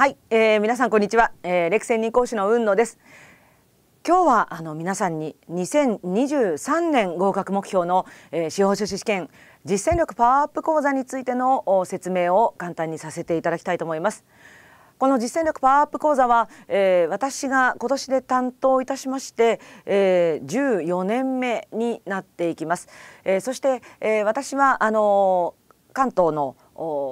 はい、えー、皆さんこんにちは、えー、レクセン人講師の雲野です今日はあの皆さんに2023年合格目標の、えー、司法書士試験実践力パワーアップ講座についてのお説明を簡単にさせていただきたいと思いますこの実践力パワーアップ講座は、えー、私が今年で担当いたしまして、えー、14年目になっていきます、えー、そして、えー、私はあのー関東の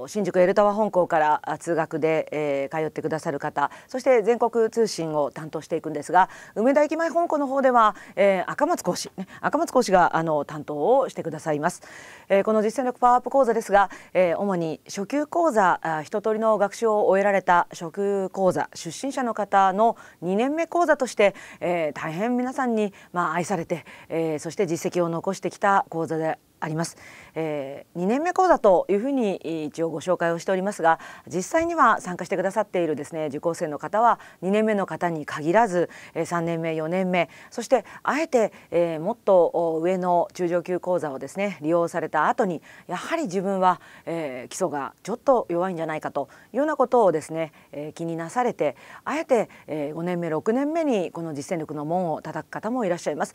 新宿エルタワ本校から通学で、えー、通ってくださる方そして全国通信を担当していくんですが梅田駅前本校の方では、えー、赤松講師、ね、赤松講師があの担当をしてくださいます、えー、この実践力パワーアップ講座ですが、えー、主に初級講座一通りの学習を終えられた初級講座出身者の方の2年目講座として、えー、大変皆さんに、まあ、愛されて、えー、そして実績を残してきた講座であります、えー、2年目講座というふうに一応ご紹介をしておりますが実際には参加してくださっているですね受講生の方は2年目の方に限らず3年目4年目そしてあえて、えー、もっと上の中上級講座をですね利用された後にやはり自分は、えー、基礎がちょっと弱いんじゃないかというようなことをですね、えー、気になされてあえて、えー、5年目6年目にこの実践力の門を叩く方もいらっしゃいます。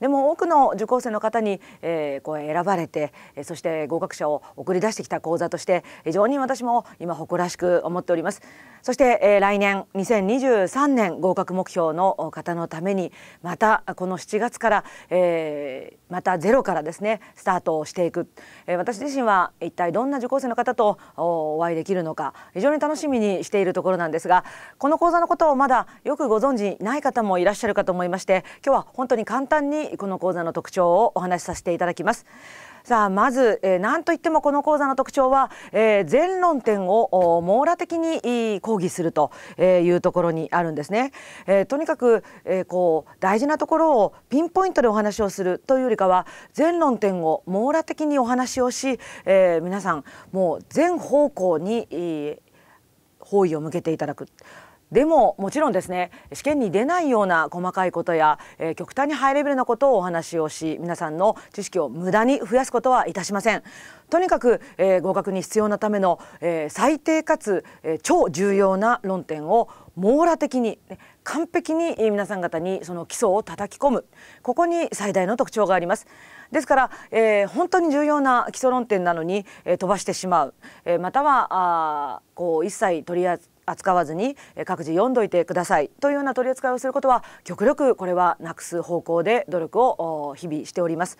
でも多くの受講生の方に、えー、こう選ばれてそして合格者を送り出してきた講座として非常に私も今誇らしく思っております。そして、えー、来年2023年合格目標の方のためにまたこの7月から、えー、またゼロからですねスタートをしていく、えー、私自身は一体どんな受講生の方とお会いできるのか非常に楽しみにしているところなんですがこの講座のことをまだよくご存じない方もいらっしゃるかと思いまして今日は本当に簡単にこの講座の特徴をお話しさせていただきます。さあまず、えー、んといってもこの講座の特徴は、えー、全論点を網羅的に講義するというところにあるんですね。えー、とにかく、えー、こう大事なところをピンポイントでお話をするというよりかは全論点を網羅的にお話をし、えー、皆さんもう全方向に、えー、方位を向けていただく。でももちろんですね試験に出ないような細かいことや、えー、極端にハイレベルなことをお話をし皆さんの知識を無駄に増やすことはいたしません。とにかく、えー、合格に必要なための、えー、最低かつ、えー、超重要な論点を網羅的に、ね、完璧に皆さん方にその基礎を叩き込むここに最大の特徴がありますですから、えー、本当に重要な基礎論点なのに、えー、飛ばしてしまう、えー、またはあこう一切取り扱わずに各自読んどいてくださいというような取り扱いをすることは極力これはなくす方向で努力を日々しております。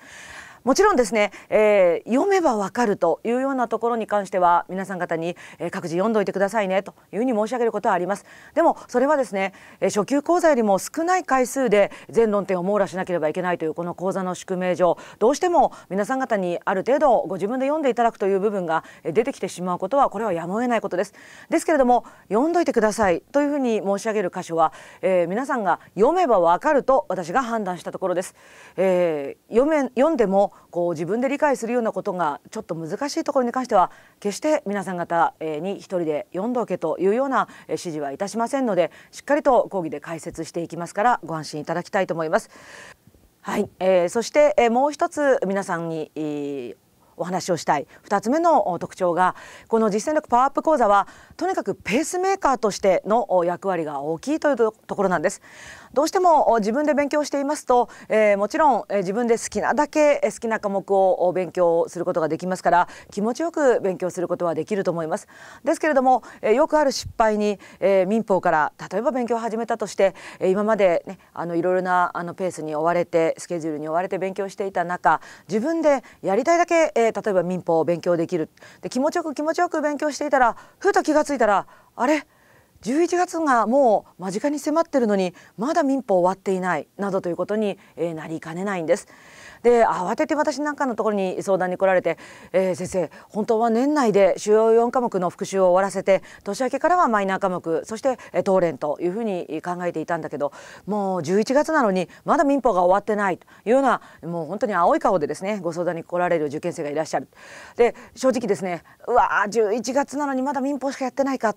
もちろんですね、えー、読めばわかるというようなところに関しては皆さん方に、えー、各自読んどいてくださいねというふうに申し上げることはありますでもそれはですね、えー、初級講座よりも少ない回数で全論点を網羅しなければいけないというこの講座の宿命上どうしても皆さん方にある程度ご自分で読んでいただくという部分が出てきてしまうことはこれはやむを得ないことですですけれども読んどいてくださいというふうに申し上げる箇所は、えー、皆さんが読めばわかると私が判断したところです、えー、読め読んでもこう自分で理解するようなことがちょっと難しいところに関しては決して皆さん方に一人で読んどけというような指示はいたしませんのでしっかりと講義で解説していきますからご安心いただきたいと思います。はい、えー、そして、えー、もう一つ皆さんに、えーお話をしたい2つ目の特徴がこの実践力パワーアップ講座はとにかくペースメーカーとしての役割が大きいというところなんですどうしても自分で勉強していますと、えー、もちろん、え自分で好きなだけ好きな科目を勉強することができますから気持ちよく勉強することはできると思います。ですけれども、えよくある失敗に、えー、民法から例えば勉強を始めたとして、え今まで、ね、あのいろいろなあのペースに追われてスケジュールに追われて勉強していた中自分でやりたいだけ、えー、例えば民法を勉強できるで気持ちよく気持ちよく勉強していたらふと気が付いたらあれ11月がもう間近に迫ってるのにまだ民法終わっていないなどということに、なりかねないんです。で慌てて私なんかのところに相談に来られて、えー、先生本当は年内で主要4科目の復習を終わらせて年明けからはマイナー科目そして、えー、当連というふうに考えていたんだけどもう11月なのにまだ民法が終わってないというようなもう本当に青い顔でですねご相談に来られる受験生がいらっしゃる。で正直ですねうわー11月なのにまだ民法しかやってないか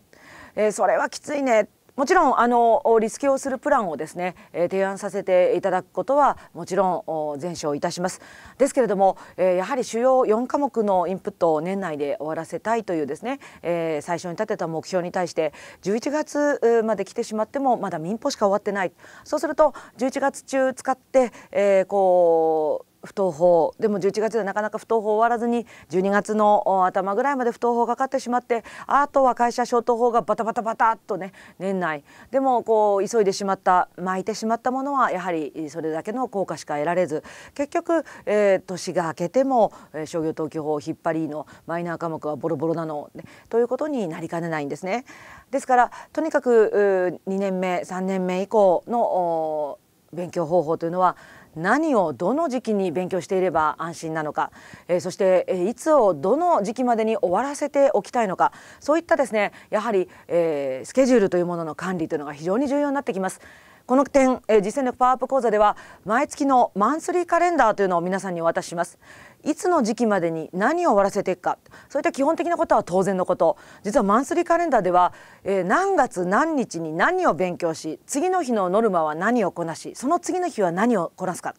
えー、それはきついねもちろんあのリスケをするプランをですね、えー、提案させていただくことはもちろん全勝いたしますですけれども、えー、やはり主要4科目のインプットを年内で終わらせたいというですね、えー、最初に立てた目標に対して11月まで来てしまってもまだ民法しか終わってないそうすると11月中使って、えー、こう不登法でも11月でなかなか不登法終わらずに12月の頭ぐらいまで不登法がかかってしまってあとは会社消灯法がバタバタバタっとね年内でもこう急いでしまった巻いてしまったものはやはりそれだけの効果しか得られず結局、えー、年が明けても、え商業登記法引っ張りのマイナー科目はボロボロなの、ね、ということになりかねないんですね。ですからとにかく2年目3年目以降の勉強方法というのは何をどの時期に勉強していれば安心なのか、えー、そして、えー、いつをどの時期までに終わらせておきたいのかそういったですねやはり、えー、スケジュールというものの管理というのが非常に重要になってきます。この点、えー、実践力パワーアップ講座では毎月のマンスリーカレンダーというのを皆さんにお渡しします、いつの時期までに何を終わらせていくかそういった基本的なことは当然のこと実はマンスリーカレンダーでは、えー、何月何日に何を勉強し次の日のノルマは何をこなしその次の日は何をこなすか、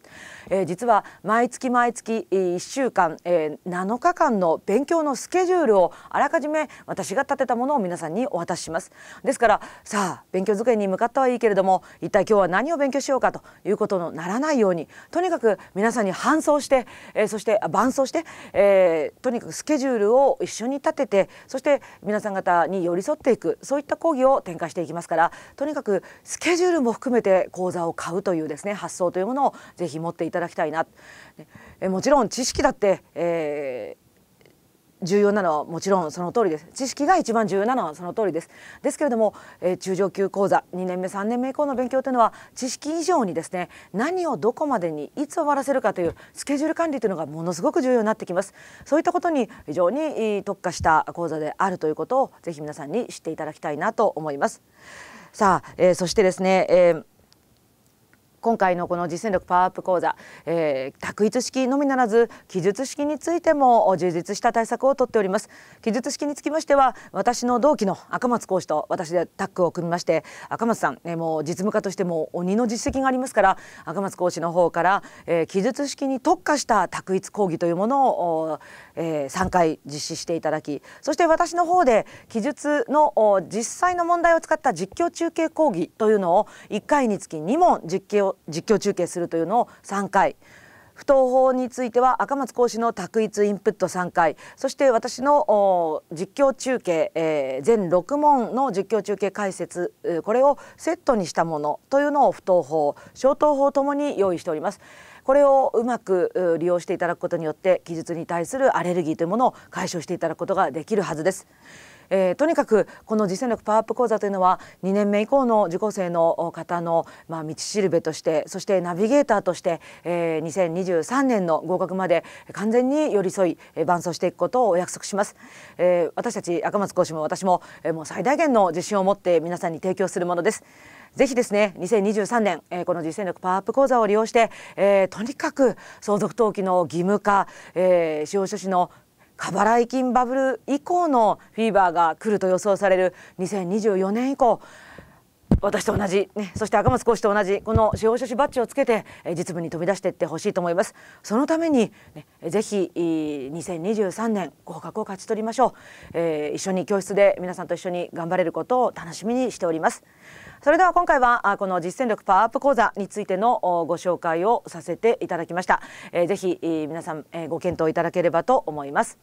えー、実は毎月毎月1週間、えー、7日間の勉強のスケジュールをあらかじめ私が立てたものを皆さんにお渡ししますですからさあ勉強机に向かったはいいけれども一体今日は何を勉強しようかということのならないようにとにかく皆さんに搬送して、えー、そして伴走して、えー、とにかくスケジュールを一緒に立ててそして皆さん方に寄り添っていくそういった講義を展開していきますからとにかくスケジュールも含めて講座を買うというですね発想というものをぜひ持っていただきたいな。えもちろん知識だって、え重要なのはもちろんその通りです知識が一番重要なのはその通りですですけれども、えー、中上級講座2年目3年目以降の勉強というのは知識以上にですね何をどこまでにいつ終わらせるかというスケジュール管理というのがものすごく重要になってきますそういったことに非常に特化した講座であるということをぜひ皆さんに知っていただきたいなと思いますさあ、えー、そしてですね、えー今回のこの実践力パワーアップ講座、えー、択一式のみならず記述式についても充実した対策をとっております記述式につきましては私の同期の赤松講師と私でタッグを組みまして赤松さん、えー、もう実務家としても鬼の実績がありますから赤松講師の方から、えー、記述式に特化した択一講義というものを、えー、3回実施していただきそして私の方で記述の実際の問題を使った実況中継講義というのを1回につき2問実況実況中継するというのを3回不登法については赤松講師の択一インプット3回そして私の実況中継、えー、全6問の実況中継解説これをセットにしたものというのを不当法消灯法ともに用意しております。これをうまく利用していただくことによって記述に対するアレルギーというものを解消していただくことができるはずです。えー、とにかくこの実践力パワーアップ講座というのは2年目以降の受講生の方の、まあ、道しるべとしてそしてナビゲーターとして、えー、2023年の合格まで完全に寄り添い、えー、伴走していくことをお約束します、えー、私たち赤松講師も私も、えー、もう最大限の自信を持って皆さんに提供するものですぜひですね2023年、えー、この実践力パワーアップ講座を利用して、えー、とにかく相続登記の義務化、えー、司法書士の過払い金バブル以降のフィーバーが来ると予想される2024年以降私と同じ、ね、そして赤松講師と同じこの司法書士バッジをつけて実務に飛び出していってほしいと思いますそのために、ね、ぜひ2023年合格を勝ち取りましょう、えー、一緒に教室で皆さんと一緒に頑張れることを楽しみにしておりますそれでは今回はこの実践力パワーアップ講座についてのご紹介をさせていただきました、えー、ぜひ皆さんご検討いただければと思います